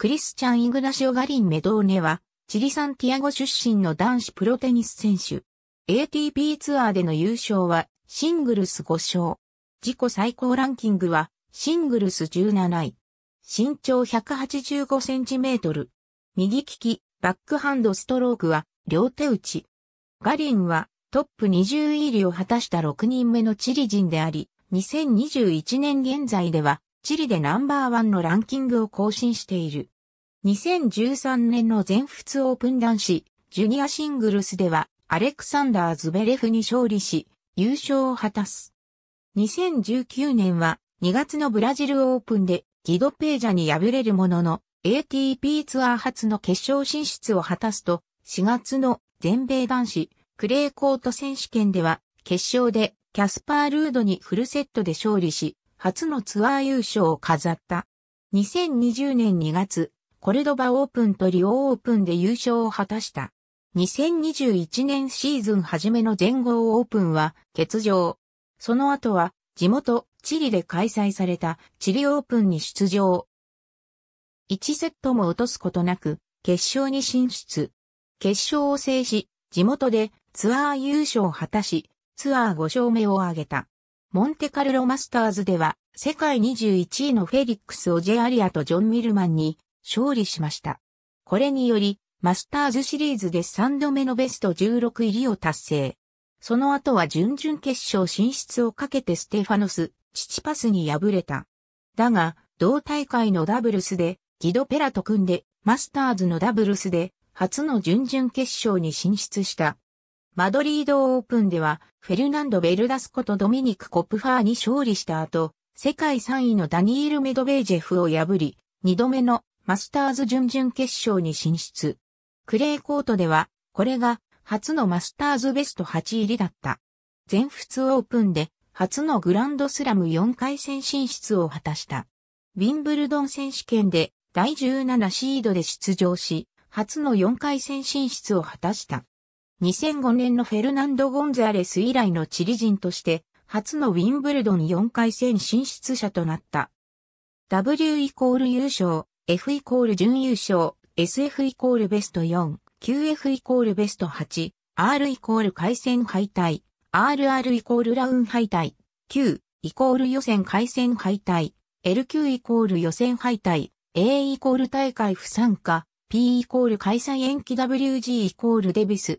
クリスチャン・イグナシオ・ガリン・メドーネは、チリ・サンティアゴ出身の男子プロテニス選手。ATP ツアーでの優勝は、シングルス5勝。自己最高ランキングは、シングルス17位。身長185センチメートル。右利き、バックハンドストロークは、両手打ち。ガリンは、トップ20位入りを果たした6人目のチリ人であり、2021年現在では、チリでナンバーワンのランキングを更新している。2013年の全仏オープン男子、ジュニアシングルスでは、アレクサンダー・ズベレフに勝利し、優勝を果たす。2019年は、2月のブラジルオープンで、ギド・ページャに敗れるものの、ATP ツアー初の決勝進出を果たすと、4月の全米男子、クレーコート選手権では、決勝で、キャスパー・ルードにフルセットで勝利し、初のツアー優勝を飾った。2020年2月、コルドバオープンとリオオープンで優勝を果たした。2021年シーズン初めの全豪オープンは欠場。その後は地元チリで開催されたチリオープンに出場。1セットも落とすことなく決勝に進出。決勝を制し、地元でツアー優勝を果たし、ツアー5勝目を挙げた。モンテカルロマスターズでは、世界21位のフェリックス・オジェアリアとジョン・ミルマンに勝利しました。これにより、マスターズシリーズで3度目のベスト16入りを達成。その後は準々決勝進出をかけてステファノス、チチパスに敗れた。だが、同大会のダブルスで、ギド・ペラと組んで、マスターズのダブルスで、初の準々決勝に進出した。マドリードオープンでは、フェルナンド・ベルダスコとドミニク・コプファーに勝利した後、世界3位のダニール・メドベージェフを破り、2度目のマスターズ準々決勝に進出。クレーコートでは、これが初のマスターズベスト8入りだった。全仏オープンで初のグランドスラム4回戦進出を果たした。ウィンブルドン選手権で第17シードで出場し、初の4回戦進出を果たした。2005年のフェルナンド・ゴンザレス以来のチリ人として、初のウィンブルドン4回戦進出者となった。W イコール優勝、F イコール準優勝、SF イコールベスト4、QF イコールベスト8、R イコール回戦敗退、RR イコールラウン敗退、Q イコール予選回戦敗退、LQ イコール予選敗退、A イコール大会不参加、P イコール開催延期 WG イコールデビス、